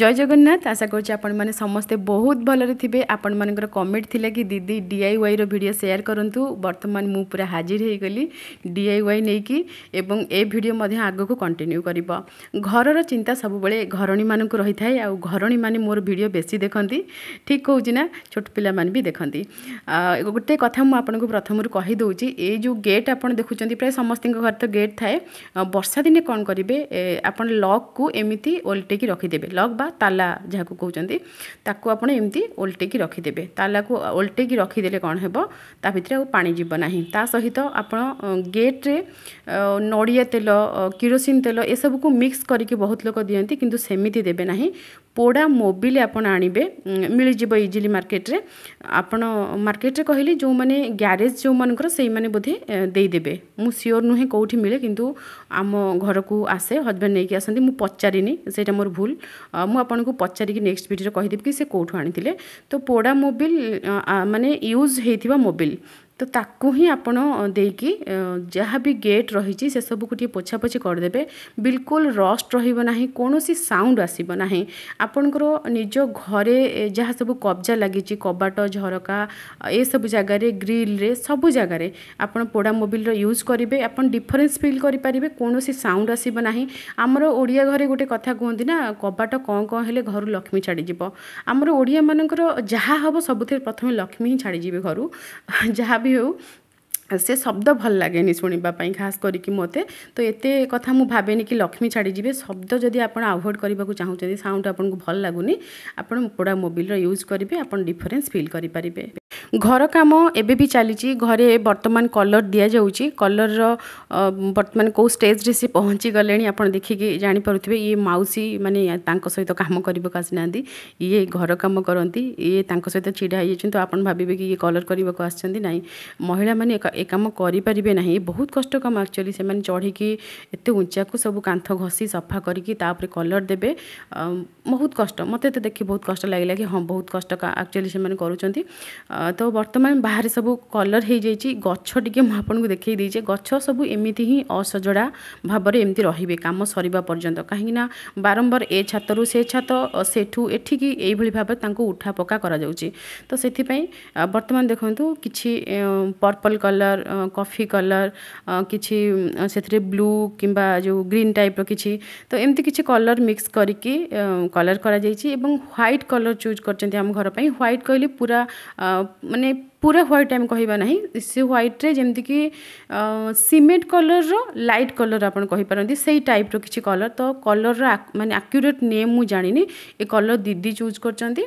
জয় জগন্নাথ আশা করছি আপনার সমস্তে বহু ভালরে থাকবে আপনার কমেন্ট লা কি দিদি ডিআইওয়াইর ভিডিও সেয়ার করতু বর্তমান মু পুরা হাজির হয়ে গলি ডিআইওয়াই নেইকি এবং এ ভিডিও মধ্যে আগুক কন্টিনিউ করব ঘরর চিন্তা সবুলে ঘরণী মানুষ রয়েছে আরণী মানে মোর ভিডিও বেশি দেখতে ঠিক কৌছি না ছোট পিলা মানে বি গোটে কথা মু আপনার প্রথম কহিদি এই যে গেট আপনার দেখুম প্রায় সমস্ত ঘর তো গেট থাকে বর্ষা দিনে কম করবে আপনার লক কু এমি ওল্টেকি রখিদেবে লক ବା ତାଲା ଯାହାକୁ କହୁଛନ୍ତି ତାକୁ ଆପଣ ଏମିତି ଓଲଟେଇକି ରଖିଦେବେ ତାଲାକୁ ଓଲଟେଇକି ରଖିଦେଲେ କ'ଣ ହେବ ତା ଭିତରେ ଆଉ ପାଣି ଯିବ ନାହିଁ ତା ସହିତ ଆପଣ ଗେଟ୍ରେ ନଡ଼ିଆ ତେଲ କିରୋସିନ ତେଲ ଏସବୁକୁ ମିକ୍ସ କରିକି ବହୁତ ଲୋକ ଦିଅନ୍ତି କିନ୍ତୁ ସେମିତି ଦେବେ ନାହିଁ ପୋଡ଼ା ମୋବିଲ୍ ଆପଣ ଆଣିବେ ମିଳିଯିବ ଇଜିଲି ମାର୍କେଟରେ ଆପଣ ମାର୍କେଟରେ କହିଲେ ଯେଉଁମାନେ ଗ୍ୟାରେଜ୍ ଯେଉଁମାନଙ୍କର ସେଇମାନେ ବୋଧେ ଦେଇଦେବେ ମୁଁ ସିଓର୍ ନୁହେଁ କେଉଁଠି ମିଳେ କିନ୍ତୁ ଆମ ଘରକୁ ଆସେ ହଜବେଣ୍ଡ ନେଇକି ଆସନ୍ତି ମୁଁ ପଚାରିନି ସେଇଟା ମୋର ଭୁଲ ମୁଁ ଆପଣଙ୍କୁ ପଚାରିକି ନେକ୍ସଟ ଭିଡ଼ିଓରେ କହିଦେବି କି ସେ କେଉଁଠୁ ଆଣିଥିଲେ ତ ପୋଡ଼ା ମୋବିଲ୍ ମାନେ ୟୁଜ୍ ହେଇଥିବା ମୋବିଲ୍ ତ ତାକୁ ହିଁ ଆପଣ ଦେଇକି ଯାହା ବି ଗେଟ୍ ରହିଛି ସେସବୁକୁ ଟିକେ ପୋଛାପୋଛି କରିଦେବେ ବିଲକୁଲ ରଷ୍ଟ ରହିବ ନାହିଁ କୌଣସି ସାଉଣ୍ଡ ଆସିବ ନାହିଁ ଆପଣଙ୍କର ନିଜ ଘରେ ଯାହା ସବୁ କବ୍ଜା ଲାଗିଛି କବାଟ ଝରକା ଏସବୁ ଜାଗାରେ ଗ୍ରିଲ୍ରେ ସବୁ ଜାଗାରେ ଆପଣ ପୋଡ଼ା ମୋବିଲ୍ର ୟୁଜ୍ କରିବେ ଆପଣ ଡିଫରେନ୍ସ ଫିଲ୍ କରିପାରିବେ କୌଣସି ସାଉଣ୍ଡ ଆସିବ ନାହିଁ ଆମର ଓଡ଼ିଆ ଘରେ ଗୋଟେ କଥା କୁହନ୍ତି ନା କବାଟ କ'ଣ କ'ଣ ହେଲେ ଘରୁ ଲକ୍ଷ୍ମୀ ଛାଡ଼ିଯିବ ଆମର ଓଡ଼ିଆମାନଙ୍କର ଯାହା ହେବ ସବୁଥିରେ ପ୍ରଥମେ ଲକ୍ଷ୍ମୀ ହିଁ ଛାଡ଼ିଯିବେ ଘରୁ ଯାହା ବି ହେଉ ସେ ଶବ୍ଦ ଭଲ ଲାଗେନି ଶୁଣିବା ପାଇଁ ଖାସ କରିକି ମୋତେ ତ ଏତେ କଥା ମୁଁ ଭାବେନି କି ଲକ୍ଷ୍ମୀ ଛାଡ଼ିଯିବେ ଶବ୍ଦ ଯଦି ଆପଣ ଆଭଏଡ଼ କରିବାକୁ ଚାହୁଁଛନ୍ତି ସାଉଣ୍ଡ ଆପଣଙ୍କୁ ଭଲ ଲାଗୁନି ଆପଣ ପୋଡ଼ା ମୋବିଲ୍ର ୟୁଜ୍ କରିବେ ଆପଣ ଡିଫରେନ୍ସ ଫିଲ୍ କରିପାରିବେ ଘର କାମ ଏବେ ବି ଚାଲିଛି ଘରେ ବର୍ତ୍ତମାନ କଲର୍ ଦିଆଯାଉଛି କଲର୍ର ବର୍ତ୍ତମାନ କେଉଁ ଷ୍ଟେଜ୍ରେ ସେ ପହଞ୍ଚି ଗଲେଣି ଆପଣ ଦେଖିକି ଜାଣିପାରୁଥିବେ ଇଏ ମାଉସୀ ମାନେ ତାଙ୍କ ସହିତ କାମ କରିବାକୁ ଆସିନାହାନ୍ତି ଇଏ ଘର କାମ କରନ୍ତି ଇଏ ତାଙ୍କ ସହିତ ଛିଡ଼ା ହେଇଯାଇଛନ୍ତି ତ ଆପଣ ଭାବିବେ କି ଇଏ କଲର୍ କରିବାକୁ ଆସିଛନ୍ତି ନାହିଁ ମହିଳାମାନେ ଏ କାମ କରିପାରିବେ ନାହିଁ ବହୁତ କଷ୍ଟ କାମ ଆକ୍ଚୁଆଲି ସେମାନେ ଚଢ଼ିକି ଏତେ ଉଞ୍ଚାକୁ ସବୁ କାନ୍ଥ ଘଷି ସଫା କରିକି ତାପରେ କଲର୍ ଦେବେ ବହୁତ କଷ୍ଟ ମୋତେ ତ ଦେଖି ବହୁତ କଷ୍ଟ ଲାଗିଲା କି ହଁ ବହୁତ କଷ୍ଟ ଆକ୍ଚୁଆଲି ସେମାନେ କରୁଛନ୍ତି ତ ବର୍ତ୍ତମାନ ବାହାରେ ସବୁ କଲର୍ ହେଇଯାଇଛି ଗଛ ଟିକେ ମୁଁ ଆପଣଙ୍କୁ ଦେଖାଇ ଦେଇଛି ଗଛ ସବୁ ଏମିତି ହିଁ ଅସଜଡ଼ା ଭାବରେ ଏମିତି ରହିବେ କାମ ସରିବା ପର୍ଯ୍ୟନ୍ତ କାହିଁକିନା ବାରମ୍ବାର ଏ ଛାତରୁ ସେ ଛାତ ସେଠୁ ଏଠିକି ଏଇଭଳି ଭାବରେ ତାଙ୍କୁ ଉଠା ପକା କରାଯାଉଛି ତ ସେଥିପାଇଁ ବର୍ତ୍ତମାନ ଦେଖନ୍ତୁ କିଛି ପର୍ପଲ୍ କଲର୍ କଫି କଲର୍ କିଛି ସେଥିରେ ବ୍ଲୁ କିମ୍ବା ଯେଉଁ ଗ୍ରୀନ୍ ଟାଇପ୍ର କିଛି ତ ଏମିତି କିଛି କଲର୍ ମିକ୍ସ କରିକି କଲର୍ କରାଯାଇଛି ଏବଂ ହ୍ୱାଇଟ୍ କଲର୍ ଚୁଜ୍ କରିଛନ୍ତି ଆମ ଘର ପାଇଁ ହ୍ୱାଇଟ୍ କହିଲେ ପୁରା मे पूरा ह्वट आम से ह्वट्रे जि सिमेन्ट कलर रो लाइट कलर आइपारप्रिच कलर त कलर र म आक्युट ने जाने कलर दिदी चुज गर्छ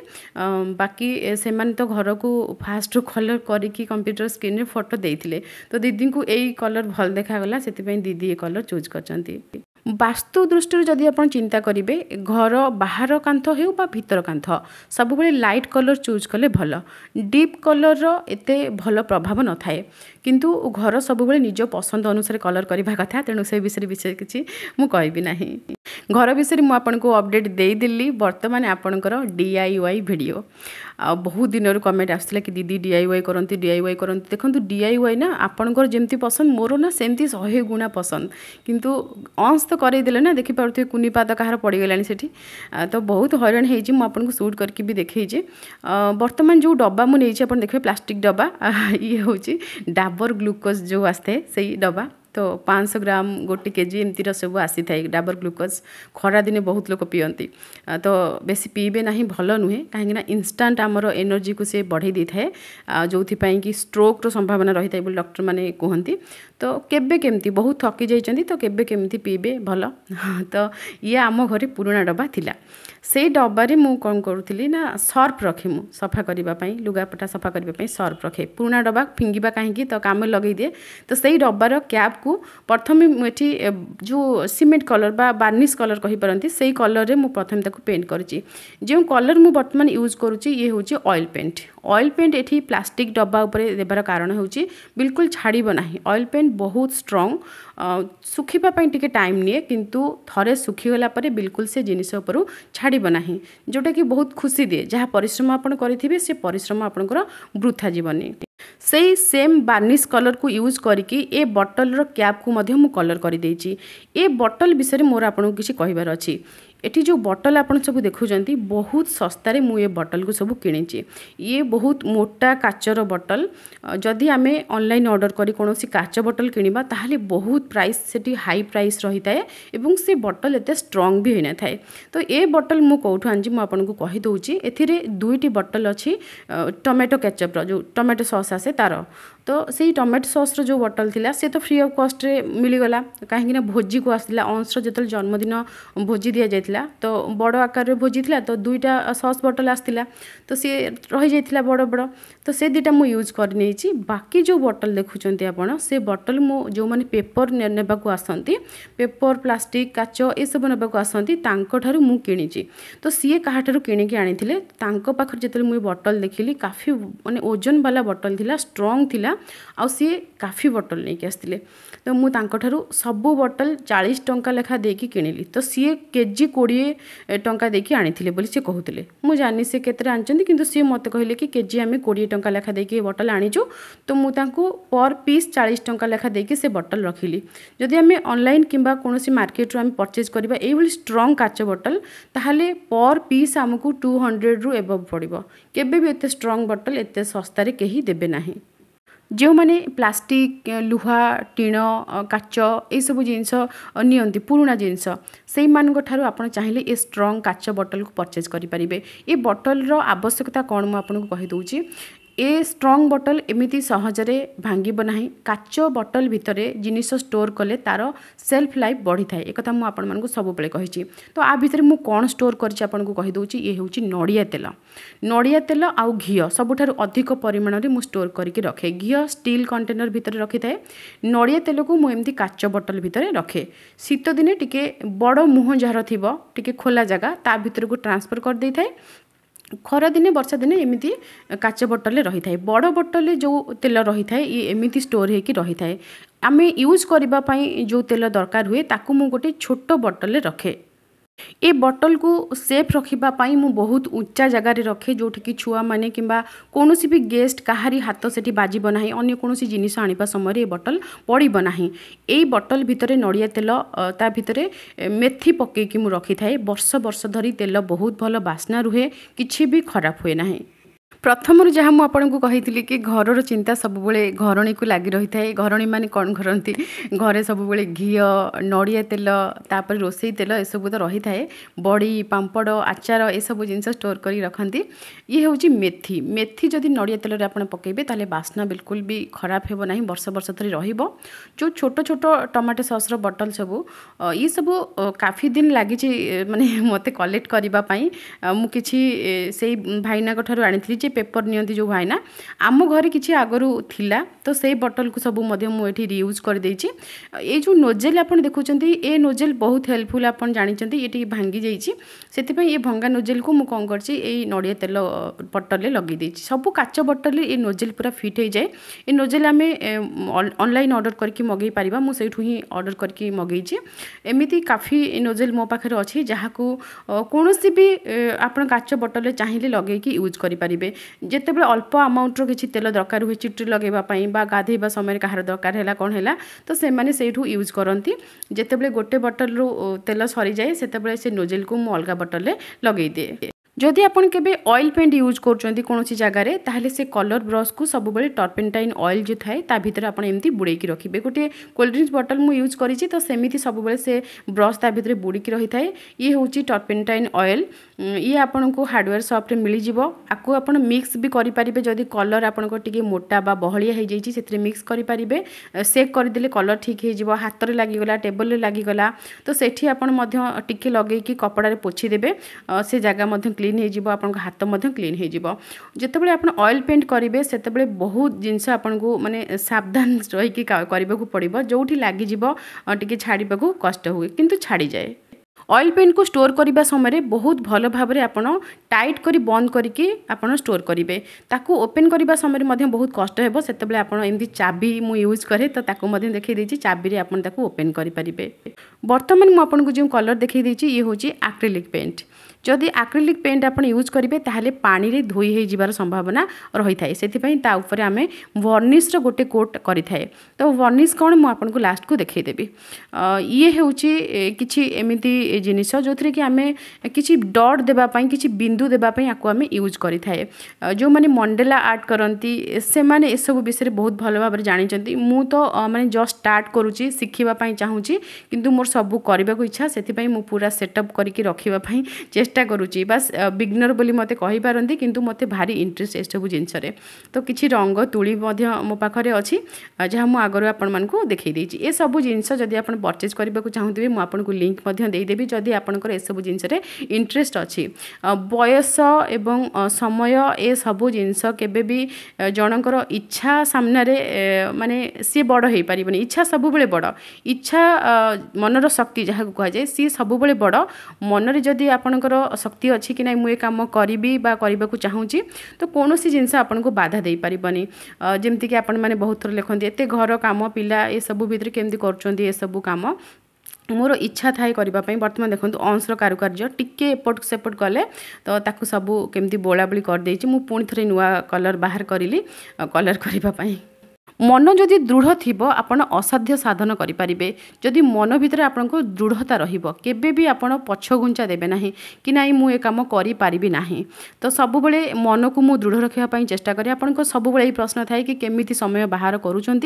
बाकिसमा घरको फास्ट कलर गरिक कम्प्युटर स्क्रिन फोटो त दिदीको ए कलर भल देखागला दिदी ए कलर चुज गर्छ ବାସ୍ତୁ ଦୃଷ୍ଟିରୁ ଯଦି ଆପଣ ଚିନ୍ତା କରିବେ ଘର ବାହାର କାନ୍ଥ ହେଉ ବା ଭିତର କାନ୍ଥ ସବୁବେଳେ ଲାଇଟ୍ କଲର୍ ଚୁଜ୍ କଲେ ଭଲ ଡିପ୍ କଲର୍ର ଏତେ ଭଲ ପ୍ରଭାବ ନଥାଏ କିନ୍ତୁ ଘର ସବୁବେଳେ ନିଜ ପସନ୍ଦ ଅନୁସାରେ କଲର୍ କରିବା କଥା ତେଣୁ ସେ ବିଷୟରେ ବିଶେଷ କିଛି ମୁଁ କହିବି ନାହିଁ ଘର ବିଷୟରେ ମୁଁ ଆପଣଙ୍କୁ ଅପଡ଼େଟ୍ ଦେଇଦେଲି ବର୍ତ୍ତମାନ ଆପଣଙ୍କର ଡି ଆଇ ୱାଇ ଭିଡ଼ିଓ ଆଉ ବହୁତ ଦିନରୁ କମେଣ୍ଟ ଆସୁଥିଲା କି ଦିଦି ଡି ଆଇ ୱାଇ କରନ୍ତି ଡି ଆଇ ୱାଇ କରନ୍ତି ଦେଖନ୍ତୁ ଡି ଆଇ ୱାଇ ନା ଆପଣଙ୍କର ଯେମିତି ପସନ୍ଦ ମୋର ନା ସେମିତି ଶହେ ଗୁଣା ପସନ୍ଦ କିନ୍ତୁ ଅଂଶ ତ କରେଇଦେଲେ ନା ଦେଖିପାରୁଥିବେ କୁନି ପାଦ କାହାର ପଡ଼ିଗଲାଣି ସେଠି ତ ବହୁତ ହଇରାଣ ହେଇଛି ମୁଁ ଆପଣଙ୍କୁ ସୁଟ୍ କରିକି ବି ଦେଖେଇଛି ବର୍ତ୍ତମାନ ଯେଉଁ ଡବା ମୁଁ ନେଇଛି ଆପଣ ଦେଖିବେ ପ୍ଲାଷ୍ଟିକ୍ ଡବା ଇଏ ହେଉଛି ଡାବର ଗ୍ଲୁକୋଜ୍ ଯେଉଁ ଆସିଥାଏ ସେଇ ଡବା ତ ପାଞ୍ଚଶହ ଗ୍ରାମ ଗୋଟେ କେଜି ଏମିତିର ସବୁ ଆସିଥାଏ ଡାବର ଗ୍ଲୁକୋଜ୍ ଖରାଦିନେ ବହୁତ ଲୋକ ପିଅନ୍ତି ତ ବେଶୀ ପିଇବେ ନାହିଁ ଭଲ ନୁହେଁ କାହିଁକିନା ଇନଷ୍ଟାଣ୍ଟ ଆମର ଏନର୍ଜିକୁ ସେ ବଢ଼େଇ ଦେଇଥାଏ ଯେଉଁଥିପାଇଁ କି ଷ୍ଟ୍ରୋକ୍ର ସମ୍ଭାବନା ରହିଥାଏ ବୋଲି ଡକ୍ଟରମାନେ କୁହନ୍ତି ତ କେବେ କେମିତି ବହୁତ ଥକି ଯାଇଛନ୍ତି ତ କେବେ କେମିତି ପିଇବେ ଭଲ ତ ଇଏ ଆମ ଘରେ ପୁରୁଣା ଡବା ଥିଲା ସେଇ ଡବାରେ ମୁଁ କ'ଣ କରୁଥିଲି ନା ସର୍ଫ ରଖେ ମୁଁ ସଫା କରିବା ପାଇଁ ଲୁଗାପଟା ସଫା କରିବା ପାଇଁ ସର୍ଫ ରଖେ ପୁରୁଣା ଡବା ଫିଙ୍ଗିବା କାହିଁକି ତ କାମରେ ଲଗେଇଦିଏ ତ ସେଇ ଡବାର କ୍ୟାବ୍ ତାକୁ ପ୍ରଥମେ ମୁଁ ଏଠି ଯେଉଁ ସିମେଣ୍ଟ କଲର୍ ବା ବାର୍ନିସ୍ କଲର୍ କହିପାରନ୍ତି ସେଇ କଲର୍ରେ ମୁଁ ପ୍ରଥମେ ତାକୁ ପେଣ୍ଟ କରିଛି ଯେଉଁ କଲର୍ ମୁଁ ବର୍ତ୍ତମାନ ୟୁଜ୍ କରୁଛି ଇଏ ହେଉଛି ଅଏଲ୍ ପେଣ୍ଟ ଅଏଲ୍ ପେଣ୍ଟ ଏଠି ପ୍ଲାଷ୍ଟିକ୍ ଡବା ଉପରେ ଦେବାର କାରଣ ହେଉଛି ବିଲକୁଲ ଛାଡ଼ିବ ନାହିଁ ଅଏଲ୍ ପେଣ୍ଟ ବହୁତ ଷ୍ଟ୍ରଙ୍ଗ ଶୁଖିବା ପାଇଁ ଟିକେ ଟାଇମ୍ ନିଏ କିନ୍ତୁ ଥରେ ଶୁଖିଗଲା ପରେ ବିଲକୁଲ ସେ ଜିନିଷ ଉପରୁ ଛାଡ଼ିବ ନାହିଁ ଯେଉଁଟାକି ବହୁତ ଖୁସି ଦିଏ ଯାହା ପରିଶ୍ରମ ଆପଣ କରିଥିବେ ସେ ପରିଶ୍ରମ ଆପଣଙ୍କର ବୃଥା ଯିବନି ସେଇ ସେମ୍ ବାର୍ନିସ୍ କଲର୍କୁ ୟୁଜ୍ କରିକି ଏ ବଟଲ୍ର କ୍ୟାପ୍କୁ ମଧ୍ୟ ମୁଁ କଲର୍ କରିଦେଇଛି ଏ ବଟଲ୍ ବିଷୟରେ ମୋର ଆପଣଙ୍କୁ କିଛି କହିବାର ଅଛି ଏଠି ଯେଉଁ ବଟଲ୍ ଆପଣ ସବୁ ଦେଖୁଛନ୍ତି ବହୁତ ଶସ୍ତାରେ ମୁଁ ଏ ବଟଲ୍କୁ ସବୁ କିଣିଛି ଇଏ ବହୁତ ମୋଟା କାଚର ବଟଲ୍ ଯଦି ଆମେ ଅନଲାଇନ୍ ଅର୍ଡ଼ର କରି କୌଣସି କାଚ ବଟଲ୍ କିଣିବା ତାହେଲେ ବହୁତ ପ୍ରାଇସ୍ ସେଠି ହାଇ ପ୍ରାଇସ୍ ରହିଥାଏ ଏବଂ ସେ ବଟଲ୍ ଏତେ ଷ୍ଟ୍ରଙ୍ଗ ବି ହୋଇନଥାଏ ତ ଏ ବଟଲ୍ ମୁଁ କେଉଁଠୁ ଆଣିଛି ମୁଁ ଆପଣଙ୍କୁ କହିଦେଉଛି ଏଥିରେ ଦୁଇଟି ବଟଲ୍ ଅଛି ଟମାଟୋ କେଚପ୍ର ଯେଉଁ ଟମାଟୋ ସସ୍ ଆସେ ତା'ର ତ ସେଇ ଟମାଟୋ ସସ୍ର ଯେଉଁ ବଟଲ୍ ଥିଲା ସେ ତ ଫ୍ରି ଅଫ୍ କଷ୍ଟରେ ମିଳିଗଲା କାହିଁକିନା ଭୋଜିକୁ ଆସିଥିଲା ଅଂଶର ଯେତେବେଳେ ଜନ୍ମଦିନ ଭୋଜି ଦିଆଯାଇଥିଲା ହେଇଥିଲା ତ ବଡ଼ ଆକାରରେ ଭୋଜି ଥିଲା ତ ଦୁଇଟା ସସ୍ ବଟଲ୍ ଆସିଥିଲା ତ ସିଏ ରହିଯାଇଥିଲା ବଡ଼ ବଡ଼ ତ ସେ ଦୁଇଟା ମୁଁ ୟୁଜ୍ କରିନେଇଛି ବାକି ଯେଉଁ ବଟଲ୍ ଦେଖୁଛନ୍ତି ଆପଣ ସେ ବଟଲ୍ ମୁଁ ଯେଉଁମାନେ ପେପର୍ ନେବାକୁ ଆସନ୍ତି ପେପର୍ ପ୍ଲାଷ୍ଟିକ୍ କାଚ ଏସବୁ ନେବାକୁ ଆସନ୍ତି ତାଙ୍କଠାରୁ ମୁଁ କିଣିଛି ତ ସିଏ କାହାଠାରୁ କିଣିକି ଆଣିଥିଲେ ତାଙ୍କ ପାଖରେ ଯେତେବେଳେ ମୁଁ ଏ ବଟଲ୍ ଦେଖିଲି କାଫି ମାନେ ଓଜନବାଲା ବଟଲ୍ ଥିଲା ଷ୍ଟ୍ରଙ୍ଗ ଥିଲା ଆଉ ସିଏ କାଫି ବଟଲ୍ ନେଇକି ଆସିଥିଲେ ତ ମୁଁ ତାଙ୍କଠାରୁ ସବୁ ବଟଲ୍ ଚାଳିଶ ଟଙ୍କା ଲେଖା ଦେଇକି କିଣିଲି ତ ସିଏ କେଜି कोड़े टाँह देखिए आनी से कहते मुझ जानी से केत आंतु सी मत कहले कि के जी आम कोड़े टाँह लेखा देक बटल आनीचु तो मुझे पर पीस चालीस टाँचा लेखा देक से बटल रखिली जदि आम अनलाइन किसी मार्केट रूम परचेज करवा यह स्ट्रंग काच बटल तेल पर पीस आमको टू हंड्रेड रू एव पड़ के स्ट्रंग बटल एत शस्तार कहीं देना ଯେଉଁମାନେ ପ୍ଲାଷ୍ଟିକ୍ ଲୁହା ଟିଣ କାଚ ଏଇସବୁ ଜିନିଷ ନିଅନ୍ତି ପୁରୁଣା ଜିନିଷ ସେଇମାନଙ୍କ ଠାରୁ ଆପଣ ଚାହିଁଲେ ଏ ଷ୍ଟ୍ରଙ୍ଗ୍ କାଚ ବଟଲ୍କୁ ପରଚେଜ୍ କରିପାରିବେ ଏ ବଟଲ୍ର ଆବଶ୍ୟକତା କ'ଣ ମୁଁ ଆପଣଙ୍କୁ କହିଦେଉଛି ଏ ଷ୍ଟ୍ରଙ୍ଗ ବଟଲ୍ ଏମିତି ସହଜରେ ଭାଙ୍ଗିବ ନାହିଁ କାଚ ବଟଲ୍ ଭିତରେ ଜିନିଷ ଷ୍ଟୋର କଲେ ତା'ର ସେଲ୍ଫ ଲାଇଫ୍ ବଢ଼ିଥାଏ ଏକଥା ମୁଁ ଆପଣମାନଙ୍କୁ ସବୁବେଳେ କହିଛି ତ ଆ ଭିତରେ ମୁଁ କ'ଣ ଷ୍ଟୋର କରିଛି ଆପଣଙ୍କୁ କହିଦେଉଛି ଇଏ ହେଉଛି ନଡ଼ିଆ ତେଲ ନଡ଼ିଆ ତେଲ ଆଉ ଘିଅ ସବୁଠାରୁ ଅଧିକ ପରିମାଣରେ ମୁଁ ଷ୍ଟୋର କରିକି ରଖେ ଘିଅ ଷ୍ଟିଲ୍ କଣ୍ଟେନର୍ ଭିତରେ ରଖିଥାଏ ନଡ଼ିଆ ତେଲକୁ ମୁଁ ଏମିତି କାଚ ବଟଲ୍ ଭିତରେ ରଖେ ଶୀତଦିନେ ଟିକେ ବଡ଼ ମୁହଁ ଯାହାର ଥିବ ଟିକେ ଖୋଲା ଜାଗା ତା ଭିତରକୁ ଟ୍ରାନ୍ସଫର୍ କରିଦେଇଥାଏ ଖରାଦିନେ ବର୍ଷା ଦିନେ ଏମିତି କାଚ ବୋଟଲରେ ରହିଥାଏ ବଡ଼ ବୋଟଲରେ ଯେଉଁ ତେଲ ରହିଥାଏ ଇଏ ଏମିତି ଷ୍ଟୋର୍ ହେଇକି ରହିଥାଏ ଆମେ ୟୁଜ୍ କରିବା ପାଇଁ ଯେଉଁ ତେଲ ଦରକାର ହୁଏ ତାକୁ ମୁଁ ଗୋଟେ ଛୋଟ ବୋଟଲରେ ରଖେ ଏ ବଟଲକୁ ସେଫ୍ ରଖିବା ପାଇଁ ମୁଁ ବହୁତ ଉଚ୍ଚା ଜାଗାରେ ରଖେ ଯେଉଁଠିକି ଛୁଆମାନେ କିମ୍ବା କୌଣସି ବି ଗେଷ୍ଟ କାହାରି ହାତ ସେଠି ବାଜିବ ନାହିଁ ଅନ୍ୟ କୌଣସି ଜିନିଷ ଆଣିବା ସମୟରେ ଏ ବଟଲ ପଡ଼ିବ ନାହିଁ ଏଇ ବଟଲ ଭିତରେ ନଡ଼ିଆ ତେଲ ତା ଭିତରେ ମେଥି ପକାଇକି ମୁଁ ରଖିଥାଏ ବର୍ଷ ବର୍ଷ ଧରି ତେଲ ବହୁତ ଭଲ ବାସ୍ନା ରୁହେ କିଛି ବି ଖରାପ ହୁଏ ନାହିଁ ପ୍ରଥମରୁ ଯାହା ମୁଁ ଆପଣଙ୍କୁ କହିଥିଲି କି ଘରର ଚିନ୍ତା ସବୁବେଳେ ଘରଣୀକୁ ଲାଗି ରହିଥାଏ ଘରଣୀମାନେ କ'ଣ କରନ୍ତି ଘରେ ସବୁବେଳେ ଘିଅ ନଡ଼ିଆ ତେଲ ତାପରେ ରୋଷେଇ ତେଲ ଏସବୁ ତ ରହିଥାଏ ବଡ଼ି ପାମ୍ପଡ଼ ଆଚାର ଏସବୁ ଜିନିଷ ଷ୍ଟୋର୍ କରି ରଖନ୍ତି ଇଏ ହେଉଛି ମେଥି ମେଥି ଯଦି ନଡ଼ିଆ ତେଲରେ ଆପଣ ପକାଇବେ ତାହେଲେ ବାସ୍ନା ବିଲକୁଲ ବି ଖରାପ ହେବ ନାହିଁ ବର୍ଷ ବର୍ଷ ଧରି ରହିବ ଯେଉଁ ଛୋଟ ଛୋଟ ଟମାଟୋ ସସ୍ର ବଟଲ୍ ସବୁ ଏସବୁ କାଫି ଦିନ ଲାଗିଛି ମାନେ ମୋତେ କଲେକ୍ଟ କରିବା ପାଇଁ ମୁଁ କିଛି ସେଇ ଭାଇନାଙ୍କ ଠାରୁ ଆଣିଥିଲି ଯେ ପେପର ନିଅନ୍ତି ଯେଉଁ ଭାଇନା ଆମ ଘରେ କିଛି ଆଗରୁ ଥିଲା ତ ସେଇ ବଟଲକୁ ସବୁ ମଧ୍ୟ ମୁଁ ଏଠି ରିୟୁଜ୍ କରିଦେଇଛି ଏଇ ଯେଉଁ ନୋଜେଲ୍ ଆପଣ ଦେଖୁଛନ୍ତି ଏ ନୋଜେଲ୍ ବହୁତ ହେଲ୍ପଫୁଲ୍ ଆପଣ ଜାଣିଛନ୍ତି ଏଠି ଭାଙ୍ଗି ଯାଇଛି ସେଥିପାଇଁ ଏ ଭଙ୍ଗା ନୋଜେଲକୁ ମୁଁ କ'ଣ କରିଛି ଏଇ ନଡ଼ିଆ ତେଲ ବଟଲରେ ଲଗାଇ ଦେଇଛି ସବୁ କାଚ ବଟଲ୍ରେ ଏ ନୋଜେଲ୍ ପୁରା ଫିଟ୍ ହେଇଯାଏ ଏ ନୋଜେଲ୍ ଆମେ ଅନଲାଇନ୍ ଅର୍ଡ଼ର କରିକି ମଗାଇ ପାରିବା ମୁଁ ସେଇଠୁ ହିଁ ଅର୍ଡ଼ର କରିକି ମଗାଇଛି ଏମିତି କାଫି ନୋଜେଲ୍ ମୋ ପାଖରେ ଅଛି ଯାହାକୁ କୌଣସି ବି ଆପଣ କାଚ ବଟଲ୍ରେ ଚାହିଁଲେ ଲଗାଇକି ୟୁଜ୍ କରିପାରିବେ ଯେତେବେଳେ ଅଳ୍ପ ଆମାଉଣ୍ଟର କିଛି ତେଲ ଦରକାର ହୁଏ ଚୁଟି ଲଗାଇବା ପାଇଁ ବା ଗାଧୋଇବା ସମୟରେ କାହାର ଦରକାର ହେଲା କ'ଣ ହେଲା ତ ସେମାନେ ସେଇଠୁ ୟୁଜ୍ କରନ୍ତି ଯେତେବେଳେ ଗୋଟେ ବଟଲରୁ ତେଲ ସରିଯାଏ ସେତେବେଳେ ସେ ନୋଜେଲକୁ ମୁଁ ଅଲଗା ବଟଲରେ ଲଗାଇଦିଏ ଯଦି ଆପଣ କେବେ ଅଏଲ୍ ପେଣ୍ଟ ୟୁଜ୍ କରୁଛନ୍ତି କୌଣସି ଜାଗାରେ ତାହେଲେ ସେ କଲର୍ ବ୍ରସ୍କୁ ସବୁବେଳେ ଟର୍ପେଣ୍ଟାଇନ୍ ଅଏଲ୍ ଯେଉଁ ଥାଏ ତା ଭିତରେ ଆପଣ ଏମିତି ବୁଡ଼େଇକି ରଖିବେ ଗୋଟିଏ କୋଲ୍ଡ୍ରିଙ୍କସ୍ ବଟଲ୍ ମୁଁ ୟୁଜ୍ କରିଛି ତ ସେମିତି ସବୁବେଳେ ସେ ବ୍ରସ୍ ତା ଭିତରେ ବୁଡ଼ିକି ରହିଥାଏ ଇଏ ହେଉଛି ଟର୍ପେଣ୍ଟାଇନ୍ ଅଏଲ୍ ଇଏ ଆପଣଙ୍କୁ ହାର୍ଡ଼ୱେର୍ ସପ୍ରେ ମିଳିଯିବ ଆକୁ ଆପଣ ମିକ୍ସ ବି କରିପାରିବେ ଯଦି କଲର୍ ଆପଣଙ୍କର ଟିକେ ମୋଟା ବା ବହଳିଆ ହେଇଯାଇଛି ସେଥିରେ ମିକ୍ସ କରିପାରିବେ ସେକ୍ କରିଦେଲେ କଲର୍ ଠିକ୍ ହେଇଯିବ ହାତରେ ଲାଗିଗଲା ଟେବଲ୍ରେ ଲାଗିଗଲା ତ ସେଠି ଆପଣ ମଧ୍ୟ ଟିକେ ଲଗେଇକି କପଡ଼ାରେ ପୋଛିଦେବେ ସେ ଜାଗା ମଧ୍ୟ କ୍ଲିନ୍ ହେଇଯିବ ଆପଣଙ୍କ ହାତ ମଧ୍ୟ କ୍ଲିନ୍ ହେଇଯିବ ଯେତେବେଳେ ଆପଣ ଅଏଲ୍ ପେଣ୍ଟ କରିବେ ସେତେବେଳେ ବହୁତ ଜିନିଷ ଆପଣଙ୍କୁ ମାନେ ସାବଧାନ ରହିକି କରିବାକୁ ପଡ଼ିବ ଯେଉଁଠି ଲାଗିଯିବ ଟିକେ ଛାଡ଼ିବାକୁ କଷ୍ଟ ହୁଏ କିନ୍ତୁ ଛାଡ଼ିଯାଏ অয়েল পেন্টକୁ ଷ୍ଟୋର୍ କରିବା ସମୟରେ ବହୁତ ଭଲ ଭାବରେ ଆପଣ ଟାଇଟ୍ କରି ବନ୍ଦ କରିକି ଆପଣ ଷ୍ଟୋର୍ କରିବେ ତାକୁ ଓପେନ୍ କରିବା ସମୟରେ ମଧ୍ୟ ବହୁତ କଷ୍ଟ ହେବ ସେତେବେଳେ ଆପଣ ଏମିତି ଚାବି ମୁଁ ୟୁଜ୍ କରେ ତ ତାକୁ ମଧ୍ୟ ଦେଖାଇ ଦେଇଛି ଚାବିରେ ଆପଣ ତାକୁ ଓପେନ୍ କରିପାରିବେ ବର୍ତ୍ତମାନ ମୁଁ ଆପଣଙ୍କୁ ଯେଉଁ କଲର୍ ଦେଖାଇ ଦେଇଛି ଇଏ ହେଉଛି ଆକ୍ରିଲିକ୍ ପେଣ୍ଟ ଯଦି ଆକ୍ରିଲିକ୍ ପେଣ୍ଟ ଆପଣ ୟୁଜ୍ କରିବେ ତାହେଲେ ପାଣିରେ ଧୋଇ ହୋଇଯିବାର ସମ୍ଭାବନା ରହିଥାଏ ସେଥିପାଇଁ ତା ଉପରେ ଆମେ ଭର୍ଣ୍ଣିସ୍ର ଗୋଟେ କୋଟ୍ କରିଥାଏ ତ ଭର୍ଣ୍ଣିସ୍ କ'ଣ ମୁଁ ଆପଣଙ୍କୁ ଲାଷ୍ଟକୁ ଦେଖାଇଦେବି ଇଏ ହେଉଛି କିଛି ଏମିତି ଜିନିଷ ଯେଉଁଥିରେ କି ଆମେ କିଛି ଡଟ୍ ଦେବା ପାଇଁ କିଛି ବିନ୍ଦୁ ଦେବା ପାଇଁ ଆକୁ ଆମେ ୟୁଜ୍ କରିଥାଏ ଯେଉଁମାନେ ମଣ୍ଡେଲା ଆର୍ଟ କରନ୍ତି ସେମାନେ ଏସବୁ ବିଷୟରେ ବହୁତ ଭଲ ଭାବରେ ଜାଣିଛନ୍ତି ମୁଁ ତ ମାନେ ଜଷ୍ଟ ଷ୍ଟାର୍ଟ କରୁଛି ଶିଖିବା ପାଇଁ ଚାହୁଁଛି କିନ୍ତୁ ମୋର ସବୁ କରିବାକୁ ଇଚ୍ଛା ସେଥିପାଇଁ ମୁଁ ପୁରା ସେଟଅପ୍ କରିକି ରଖିବା ପାଇଁ ଚେଷ୍ଟା চেষ্টা করুছি বাস বিগনর বলে মতো কহিপারতি কিন্তু মতো ভারি ইন্টরেস্ট এসবু জিনিসের তো কিছু রঙ তুলি মো পাখে অছি যা মু আগর আপনার দেখাই দিয়েছি এসব জিনিস যদি আপনার পরচেজ করা চাহুবে মু আপনার লিঙ্ক দেইদেবি যদি আপনার এসব জিনিসের ইন্টরেস্ট অছি বয়স এবং সময় এসব জিনিস কেবেবি জনকর ইচ্ছা সামনারে মানে সি বড় হয়ে পারবে ইচ্ছা সবুলে বড় ইচ্ছা মনর শক্তি যা কুহযায় সি সবুলে বড় মনরে যদি আপনার ଶକ୍ତି ଅଛି କି ନାହିଁ ମୁଁ ଏ କାମ କରିବି ବା କରିବାକୁ ଚାହୁଁଛି ତ କୌଣସି ଜିନିଷ ଆପଣଙ୍କୁ ବାଧା ଦେଇପାରିବନି ଯେମିତିକି ଆପଣମାନେ ବହୁତ ଥର ଲେଖନ୍ତି ଏତେ ଘର କାମ ପିଲା ଏସବୁ ଭିତରେ କେମିତି କରୁଛନ୍ତି ଏସବୁ କାମ ମୋର ଇଚ୍ଛା ଥାଏ କରିବା ପାଇଁ ବର୍ତ୍ତମାନ ଦେଖନ୍ତୁ ଅଂଶର କାରୁକାର୍ଯ୍ୟ ଟିକେ ଏପଟ ସେପଟ କଲେ ତ ତାକୁ ସବୁ କେମିତି ବୋଳାବୋଳି କରିଦେଇଛି ମୁଁ ପୁଣି ଥରେ ନୂଆ କଲର୍ ବାହାର କରିଲି କଲର୍ କରିବା ପାଇଁ মন যদি দৃঢ় থিব আপন অসাধ্য সাধন করিপারিবে যদি মন ভিতরে আপনার দৃঢ়তা রহব কেবে বি আপনার পছগুঞ্চা দেবে না কি না মু এ কাম করিপারি না তো সবুলে মনকু মু দৃঢ় রাখা চেষ্টা করে আপনার সবুলে এই প্রশ্ন থাকে কি কেমিতি সময় বাহার করছেন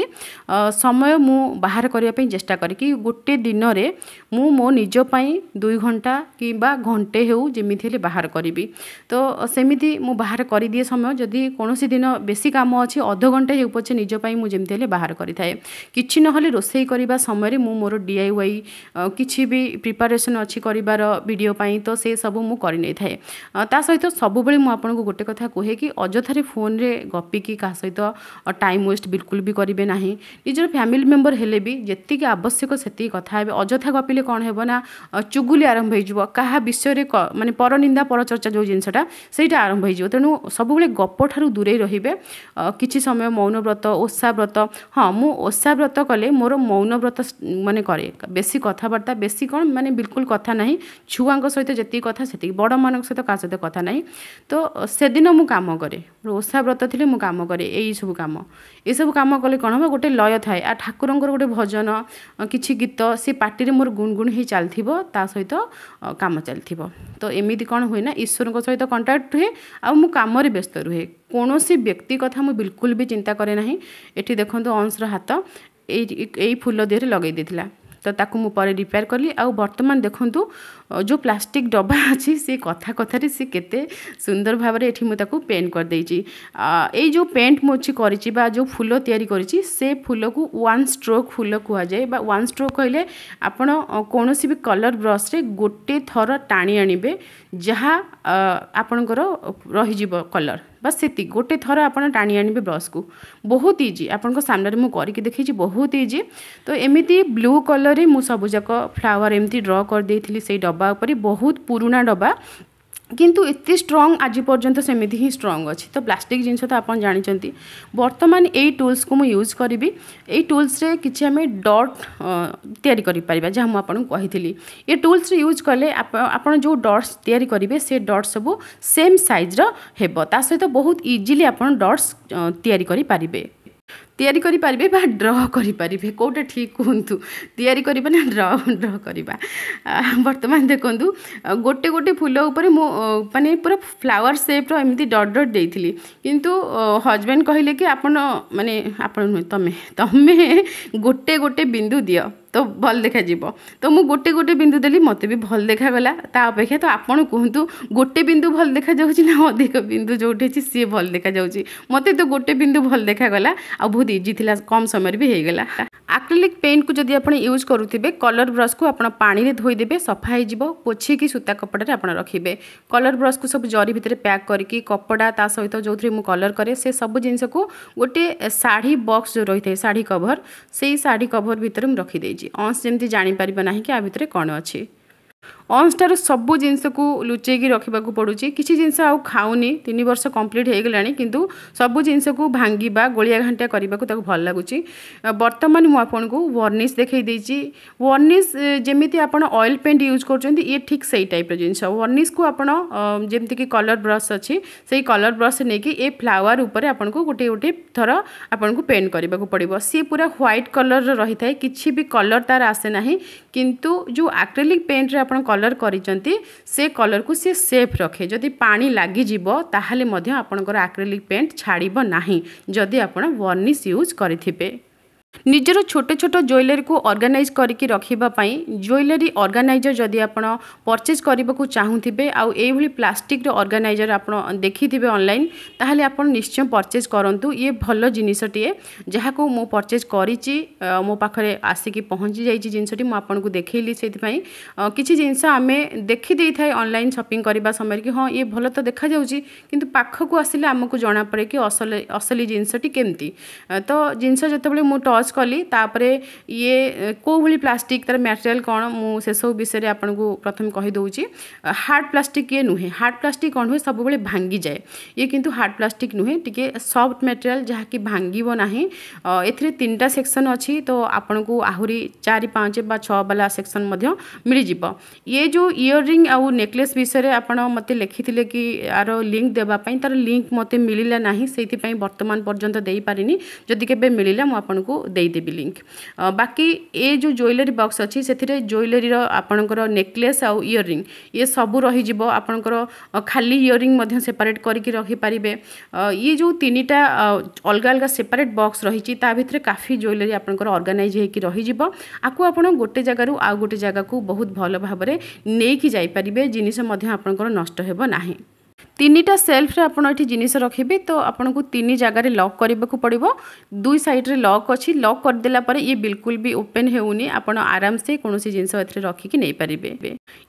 সময় মু বাহার করা চেষ্টা করে কি গোটে দিনরে মু মো নিজপাই দুই ঘন্টা কিংবা ঘণ্টে হেউ যেমি হলে বাহার করিবি তো সেমিতি মু বাহার করিদিয়ে সময় যদি কোণী দিন বেশি কাম অধ ঘণ্টা হেউ পছে নিজপাই ମୁଁ ଯେମିତି ହେଲେ ବାହାର କରିଥାଏ କିଛି ନହେଲେ ରୋଷେଇ କରିବା ସମୟରେ ମୁଁ ମୋର ଡି ଆଇ ୱାଇ କିଛି ବି ପ୍ରିପାରେସନ୍ ଅଛି କରିବାର ଭିଡ଼ିଓ ପାଇଁ ତ ସେ ସବୁ ମୁଁ କରିନେଇଥାଏ ତା ସହିତ ସବୁବେଳେ ମୁଁ ଆପଣଙ୍କୁ ଗୋଟେ କଥା କୁହେ କି ଅଯଥାରେ ଫୋନ୍ରେ ଗପିକି କାହା ସହିତ ଟାଇମ୍ ୱେଷ୍ଟ ବିଲକୁଲ ବି କରିବେ ନାହିଁ ନିଜର ଫ୍ୟାମିଲି ମେମ୍ବର ହେଲେ ବି ଯେତିକି ଆବଶ୍ୟକ ସେତିକି କଥା ହେବେ ଅଯଥା ଗପିଲେ କ'ଣ ହେବ ନା ଚୁଗୁଲି ଆରମ୍ଭ ହୋଇଯିବ କାହା ବିଷୟରେ ମାନେ ପରନିନ୍ଦା ପରଚର୍ଚ୍ଚା ଯେଉଁ ଜିନିଷଟା ସେଇଟା ଆରମ୍ଭ ହୋଇଯିବ ତେଣୁ ସବୁବେଳେ ଗପଠାରୁ ଦୂରେଇ ରହିବେ କିଛି ସମୟ ମୌନବ୍ରତ ଓଷା ବ୍ରତ ହଁ ମୁଁ ଓଷା ବ୍ରତ କଲେ ମୋର ମୌନ ବ୍ରତ ମାନେ କରେ ବେଶୀ କଥାବାର୍ତ୍ତା ବେଶୀ କ'ଣ ମାନେ ବିଲକୁଲ କଥା ନାହିଁ ଛୁଆଙ୍କ ସହିତ ଯେତିକି କଥା ସେତିକି ବଡ଼ମାନଙ୍କ ସହିତ କାହା ସହିତ କଥା ନାହିଁ ତ ସେଦିନ ମୁଁ କାମ କରେ ଓଷା ବ୍ରତ ଥିଲେ ମୁଁ କାମ କରେ ଏଇସବୁ କାମ ଏସବୁ କାମ କଲେ କ'ଣ ହେବ ଗୋଟେ ଲୟ ଥାଏ ଆଉ ଠାକୁରଙ୍କର ଗୋଟେ ଭଜନ କିଛି ଗୀତ ସେ ପାଟିରେ ମୋର ଗୁଣଗୁଣ ହେଇ ଚାଲିଥିବ ତା ସହିତ କାମ ଚାଲିଥିବ ତ ଏମିତି କ'ଣ ହୁଏ ନା ଈଶ୍ୱରଙ୍କ ସହିତ କଣ୍ଟାକ୍ଟ ରୁହେ ଆଉ ମୁଁ କାମରେ ବ୍ୟସ୍ତ ରୁହେ କୌଣସି ବ୍ୟକ୍ତି କଥା ମୁଁ ବିଲକୁଲ ବି ଚିନ୍ତା କରେ ନାହିଁ ଏଠି ଦେଖନ୍ତୁ ଅଂଶର ହାତ ଏଇ ଏଇ ଫୁଲ ଦେହରେ ଲଗାଇ ଦେଇଥିଲା ତ ତାକୁ ମୁଁ ପରେ ରିପେୟାର କଲି ଆଉ ବର୍ତ୍ତମାନ ଦେଖନ୍ତୁ ଯେଉଁ ପ୍ଲାଷ୍ଟିକ୍ ଡବା ଅଛି ସେ କଥା କଥାରେ ସେ କେତେ ସୁନ୍ଦର ଭାବରେ ଏଠି ମୁଁ ତାକୁ ପେଣ୍ଟ କରିଦେଇଛି ଏଇ ଯେଉଁ ପେଣ୍ଟ ମୁଁ ଅଛି କରିଛି ବା ଯେଉଁ ଫୁଲ ତିଆରି କରିଛି ସେ ଫୁଲକୁ ୱାନ୍ ଷ୍ଟ୍ରୋକ୍ ଫୁଲ କୁହାଯାଏ ବା ୱାନ୍ ଷ୍ଟ୍ରୋକ୍ କହିଲେ ଆପଣ କୌଣସି ବି କଲର୍ ବ୍ରସ୍ରେ ଗୋଟେ ଥର ଟାଣି ଆଣିବେ ଯାହା ଆପଣଙ୍କର ରହିଯିବ କଲର୍ ବାସ୍ ସେତିକି ଗୋଟେ ଥର ଆପଣ ଟାଣି ଆଣିବେ ବ୍ରସ୍କୁ ବହୁତ ଇଜି ଆପଣଙ୍କ ସାମ୍ନାରେ ମୁଁ କରିକି ଦେଖେଇଛି ବହୁତ ଇଜି ତ ଏମିତି ବ୍ଲୁ କଲର୍ରେ ମୁଁ ସବୁଯାକ ଫ୍ଲାୱାର୍ ଏମିତି ଡ୍ର କରିଦେଇଥିଲି ସେଇ ଡବା ଉପରେ ବହୁତ ପୁରୁଣା ଡବା কিন্তু এতে স্ট্রং আজ পর্যন্ত সেমিতি হি স্ট্রং অছি তো প্লাস্টিক জিনিস তো আপনার জাঁচান বর্তমান এই টুলসকে মু ইউজ করবি এই টুলসরে কিছু আমি ডট তৈরি করে পারা যা মু আপনার কহিলি এ টুলসরে ইউজ কলে আপনার যে ডটস তৈরি করবে সে ডট সবু সেম সাইজর হব তা সহ বহুত ইজিলি আপনার ডটস তৈরি করে পারিবে ତିଆରି କରିପାରିବେ ବା ଡ୍ର କରିପାରିବେ କେଉଁଟା ଠିକ୍ କୁହନ୍ତୁ ତିଆରି କରିବା ନା ଡ୍ର ଡ୍ର କରିବା ବର୍ତ୍ତମାନ ଦେଖନ୍ତୁ ଗୋଟେ ଗୋଟେ ଫୁଲ ଉପରେ ମୁଁ ମାନେ ପୁରା ଫ୍ଲାୱାର ସେପ୍ର ଏମିତି ଡଟ୍ ଡଟ୍ ଦେଇଥିଲି କିନ୍ତୁ ହଜବେଣ୍ଡ କହିଲେ କି ଆପଣ ମାନେ ଆପଣ ନୁହେଁ ତମେ ତମେ ଗୋଟେ ଗୋଟେ ବିନ୍ଦୁ ଦିଅ তো ଭଲ ଦେଖାଯିବ ତ ମୁଁ ଗୋଟେ ଗୋଟେ ବିନ୍ଦୁ ଦେଲି ମୋତେ ବି ଭଲ ଦେଖାଗଲା ତା ଅପେକ୍ଷା ତ ଆପଣ କୁହନ୍ତୁ ଗୋଟେ ବିନ୍ଦୁ ଭଲ ଦେଖାଯାଉଛି ନା ଅଧିକ ବିନ୍ଦୁ ଯେଉଁଠି ଅଛି ସିଏ ଭଲ ଦେଖାଯାଉଛି ମୋତେ ତ ଗୋଟେ ବିନ୍ଦୁ ଭଲ ଦେଖାଗଲା ଆଉ ବହୁତ ଇଜି ଥିଲା କମ୍ ସମୟରେ ବି ହେଇଗଲା ଆକ୍ରିଲିକ୍ ପେଣ୍ଟକୁ ଯଦି ଆପଣ ୟୁଜ୍ କରୁଥିବେ କଲର୍ ବ୍ରସ୍କୁ ଆପଣ ପାଣିରେ ଧୋଇଦେବେ ସଫା ହେଇଯିବ ପୋଛିକି ସୂତା କପଡ଼ାରେ ଆପଣ ରଖିବେ କଲର୍ ବ୍ରସ୍କୁ ସବୁ ଜରି ଭିତରେ ପ୍ୟାକ୍ କରିକି କପଡ଼ା ତା ସହିତ ଯେଉଁଥିରେ ମୁଁ କଲର୍ କରେ ସେ ସବୁ ଜିନିଷକୁ ଗୋଟିଏ ଶାଢ଼ୀ ବକ୍ସ ଯେଉଁ ରହିଥାଏ ଶାଢ଼ୀ କଭର ସେଇ ଶାଢ଼ୀ କଭର ଭିତରେ ମୁଁ ରଖିଦେଇଛି ଅଂଶ ଯେମିତି ଜାଣିପାରିବ ନାହିଁ କି ଆ ଭିତରେ କ'ଣ ଅଛି ଅଂଶଠାରୁ ସବୁ ଜିନିଷକୁ ଲୁଚେଇକି ରଖିବାକୁ ପଡ଼ୁଛି କିଛି ଜିନିଷ ଆଉ ଖାଉନି ତିନି ବର୍ଷ କମ୍ପ୍ଲିଟ୍ ହୋଇଗଲାଣି କିନ୍ତୁ ସବୁ ଜିନିଷକୁ ଭାଙ୍ଗିବା ଗୋଳିଆ ଘାଣ୍ଟା କରିବାକୁ ତାକୁ ଭଲ ଲାଗୁଛି ବର୍ତ୍ତମାନ ମୁଁ ଆପଣଙ୍କୁ ୱାର୍ନିସ୍ ଦେଖାଇ ଦେଇଛି ୱାର୍ନିସ୍ ଯେମିତି ଆପଣ ଅଏଲ୍ ପେଣ୍ଟ ୟୁଜ୍ କରୁଛନ୍ତି ଇଏ ଠିକ୍ ସେଇ ଟାଇପ୍ର ଜିନିଷ ୱାର୍ନିସ୍କୁ ଆପଣ ଯେମିତିକି କଲର୍ ବ୍ରସ୍ ଅଛି ସେଇ କଲର୍ ବ୍ରସ୍ ନେଇକି ଏ ଫ୍ଲାୱାର୍ ଉପରେ ଆପଣଙ୍କୁ ଗୋଟିଏ ଗୋଟିଏ ଥର ଆପଣଙ୍କୁ ପେଣ୍ଟ କରିବାକୁ ପଡ଼ିବ ସିଏ ପୁରା ହ୍ୱାଇଟ୍ କଲର୍ର ରହିଥାଏ କିଛି ବି କଲର୍ ତା'ର ଆସେ ନାହିଁ କିନ୍ତୁ ଯେଉଁ ଆକ୍ରେଲିକ୍ ପେଣ୍ଟରେ ଆପଣ ଆପଣ କଲର୍ କରିଛନ୍ତି ସେ କଲର୍କୁ ସିଏ ସେଫ୍ ରଖେ ଯଦି ପାଣି ଲାଗିଯିବ ତାହେଲେ ମଧ୍ୟ ଆପଣଙ୍କର ଆକ୍ରେଲିକ୍ ପେଣ୍ଟ ଛାଡ଼ିବ ନାହିଁ ଯଦି ଆପଣ ବର୍ଣ୍ଣିସ୍ ୟୁଜ୍ କରିଥିବେ ନିଜର ଛୋଟ ଛୋଟ ଜ୍ୱେଲେରୀକୁ ଅର୍ଗାନାଇଜ୍ କରିକି ରଖିବା ପାଇଁ ଜ୍ୱେଲେରୀ ଅର୍ଗାନାଇଜର୍ ଯଦି ଆପଣ ପରଚେଜ୍ କରିବାକୁ ଚାହୁଁଥିବେ ଆଉ ଏଇଭଳି ପ୍ଲାଷ୍ଟିକ୍ର ଅର୍ଗାନାଇଜର୍ ଆପଣ ଦେଖିଥିବେ ଅନଲାଇନ୍ ତାହେଲେ ଆପଣ ନିଶ୍ଚୟ ପରଚେଜ୍ କରନ୍ତୁ ଇଏ ଭଲ ଜିନିଷଟିଏ ଯାହାକୁ ମୁଁ ପରଚେଜ୍ କରିଛି ମୋ ପାଖରେ ଆସିକି ପହଞ୍ଚି ଯାଇଛି ଜିନିଷଟି ମୁଁ ଆପଣଙ୍କୁ ଦେଖେଇଲି ସେଇଥିପାଇଁ କିଛି ଜିନିଷ ଆମେ ଦେଖିଦେଇଥାଏ ଅନଲାଇନ୍ ସପିଂ କରିବା ସମୟରେ କି ହଁ ଇଏ ଭଲ ତ ଦେଖାଯାଉଛି କିନ୍ତୁ ପାଖକୁ ଆସିଲେ ଆମକୁ ଜଣାପଡ଼େ କି ଅସଲି ଅସଲି ଜିନିଷଟି କେମିତି ତ ଜିନିଷ ଯେତେବେଳେ ମୁଁ ଟଚ୍ सर्च कली तापर ये कोई प्लास्टिक तर मेटेरियाल कौन मुझे सब विषय आपको प्रथम कहीदे हार्ड प्लास्टिक ये नुहे हार्ड प्लास्टिक कौन हुए सब भांगी जाए ये कितना हार्ड प्लास्टिक नुहे टी सफ्ट मेटेरियाल जहाँकि भांग एनटा सेक्शन अच्छी तो आपन को आहरी चार पाँच बा छाला सेक्शन मिल जाव ये जो इयर रिंग नेकलेस विषय मत लिखी थे कि यार लिंक देवाई तर लिंक मत मिलना ना से बर्तमान पर्यटन दे पारि जदि के मिले मुझे ଦେଇଦେବି ଲିଙ୍କ୍ ବାକି ଏ ଯେଉଁ ଜୁଏଲାରୀ ବକ୍ସ ଅଛି ସେଥିରେ ଜୁଏଲାରୀର ଆପଣଙ୍କର ନେକଲେସ୍ ଆଉ ଇୟରିଂ ଇଏ ସବୁ ରହିଯିବ ଆପଣଙ୍କର ଖାଲି ଇୟରିଂ ମଧ୍ୟ ସେପାରେଟ୍ କରିକି ରଖିପାରିବେ ଇଏ ଯେଉଁ ତିନିଟା ଅଲଗା ଅଲଗା ସେପାରେଟ୍ ବକ୍ସ ରହିଛି ତା ଭିତରେ କାଫି ଜୁଏଲାରୀ ଆପଣଙ୍କର ଅର୍ଗାନାଇଜ୍ ହେଇକି ରହିଯିବ ଆକୁ ଆପଣ ଗୋଟେ ଜାଗାରୁ ଆଉ ଗୋଟେ ଜାଗାକୁ ବହୁତ ଭଲ ଭାବରେ ନେଇକି ଯାଇପାରିବେ ଜିନିଷ ମଧ୍ୟ ଆପଣଙ୍କର ନଷ୍ଟ ହେବ ନାହିଁ তিনটা সেলফরে আপনার এটি জিনিস রাখবে তো আপনার তিন জায়গায় লক করা পড়ব দুই সাইড্রে লক অছি লক করেদেলা পরে ইয়ে বিলকুল বি ওপেন হেউনি আপনার আরামসে কোণী জিনিস এর রক্ষিকি নেইপারে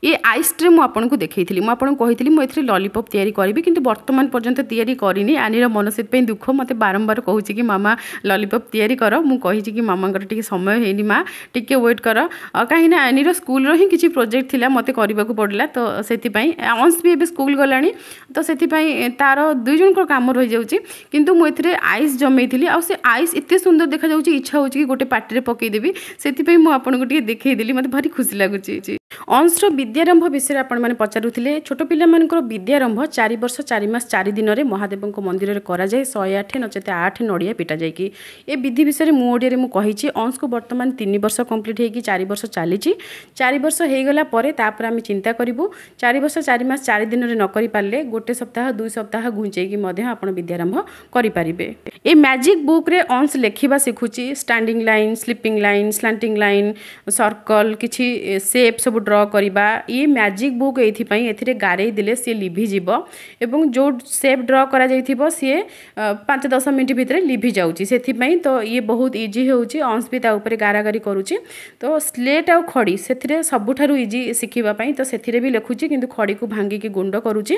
ই আইসট্রে মু আপনার দেখাইলি মু আপনার কহিলি মু এর ললিপপ তৈরি করবি কিন্তু বর্তমান পর্যন্ত তৈরি করিনি আনির মন সেপাই দুঃখ মতো বারম্বার কুচি কি মামা ললিপপ তৈরি কর মু কি মামাঙ্কর টিকি সময় হয়নি মা টিকি ওয়েট কর কাহি না আনির স্কুলর হি কিছু প্রোজেক্ট লা মতো করা পড়া তো সেই অংশ বি এবে স্কুল গলানি ତ ସେଥିପାଇଁ ତା'ର ଦୁଇ ଜଣଙ୍କର କାମ ରହିଯାଉଛି କିନ୍ତୁ ମୁଁ ଏଥିରେ ଆଇସ୍ ଜମେଇଥିଲି ଆଉ ସେ ଆଇସ୍ ଏତେ ସୁନ୍ଦର ଦେଖାଯାଉଛି ଇଚ୍ଛା ହେଉଛି କି ଗୋଟେ ପାଟିରେ ପକାଇଦେବି ସେଥିପାଇଁ ମୁଁ ଆପଣଙ୍କୁ ଟିକେ ଦେଖେଇଦେଲି ମୋତେ ଭାରି ଖୁସି ଲାଗୁଛି ଅଂଶର ବିଦ୍ୟାରମ୍ଭ ବିଷୟରେ ଆପଣମାନେ ପଚାରୁଥିଲେ ଛୋଟ ପିଲାମାନଙ୍କର ବିଦ୍ୟାରମ୍ଭ ଚାରି ବର୍ଷ ଚାରି ମାସ ଚାରି ଦିନରେ ମହାଦେବଙ୍କ ମନ୍ଦିରରେ କରାଯାଏ ଶହେ ଆଠ ନଚେତ ଆଠ ନଡ଼ିଆ ପିଟା ଯାଇକି ଏ ବିଧି ବିଷୟରେ ମୁଁ ଓଡ଼ିଆରେ ମୁଁ କହିଛି ଅଂଶକୁ ବର୍ତ୍ତମାନ ତିନି ବର୍ଷ କମ୍ପ୍ଲିଟ୍ ହୋଇକି ଚାରି ବର୍ଷ ଚାଲିଛି ଚାରି ବର୍ଷ ହୋଇଗଲା ପରେ ତାପରେ ଆମେ ଚିନ୍ତା କରିବୁ ଚାରି ବର୍ଷ ଚାରି ମାସ ଚାରି ଦିନରେ ନ କରିପାରିଲେ ଗୋଟେ ସପ୍ତାହ ଦୁଇ ସପ୍ତାହ ଘୁଞ୍ଚେଇକି ମଧ୍ୟ ଆପଣ ବିଦ୍ୟାରମ୍ଭ କରିପାରିବେ ଏ ମ୍ୟାଜିକ୍ ବୁକ୍ରେ ଅଂଶ ଲେଖିବା ଶିଖୁଛି standing line sleeping line slanting line circle କିଛି ସେପ୍ ସବୁ ଡ୍ର ଡ୍ର କରିବା ଇଏ ମ୍ୟାଜିକ୍ ବୁକ୍ ଏଇଥିପାଇଁ ଏଥିରେ ଗାରେଇ ଦେଲେ ସିଏ ଲିଭିଯିବ ଏବଂ ଯେଉଁ ସେପ୍ ଡ୍ର କରାଯାଇଥିବ ସିଏ ପାଞ୍ଚ ଦଶ ମିନିଟ୍ ଭିତରେ ଲିଭି ଯାଉଛି ସେଥିପାଇଁ ତ ଇଏ ବହୁତ ଇଜି ହେଉଛି ଅଂଶ ବି ତା ଉପରେ ଗାରାଗାରି କରୁଛି ତ ସ୍ଲେଟ୍ ଆଉ ଖଡ଼ି ସେଥିରେ ସବୁଠାରୁ ଇଜି ଶିଖିବା ପାଇଁ ତ ସେଥିରେ ବି ଲେଖୁଛି କିନ୍ତୁ ଖଡ଼ିକୁ ଭାଙ୍ଗିକି ଗୁଣ୍ଡ କରୁଛି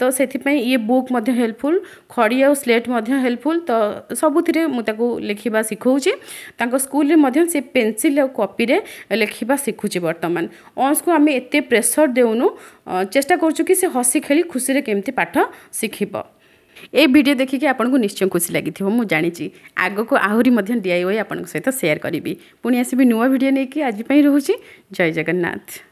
ତ ସେଥିପାଇଁ ଇଏ ବୁକ୍ ମଧ୍ୟ ହେଲ୍ପଫୁଲ୍ ଖଡ଼ି ଆଉ ସ୍ଲେଟ୍ ମଧ୍ୟ ହେଲ୍ପଫୁଲ୍ ତ ସବୁଥିରେ ମୁଁ ତାକୁ ଲେଖିବା ଶିଖାଉଛି ତାଙ୍କ ସ୍କୁଲରେ ମଧ୍ୟ ସେ ପେନ୍ସିଲ୍ ଆଉ କପିରେ ଲେଖିବା ଶିଖୁଛି ବର୍ତ୍ତମାନ ଅଂଶକୁ ଆମେ ଏତେ ପ୍ରେସର ଦେଉନୁ ଚେଷ୍ଟା କରୁଛୁ କି ସେ ହସି ଖେଳି ଖୁସିରେ କେମିତି ପାଠ ଶିଖିବ এই ভিডিও দেখিকি আপনার নিশ্চয় খুশি লাগিথিব মু জাঁচি আগক আহরি ডিআইওয়াই আপনার সহ সেয়ার করবি পুঁ আসবি নূয় ভিডিও নিয়ে আজপাই রয়েছে জয় জগন্নাথ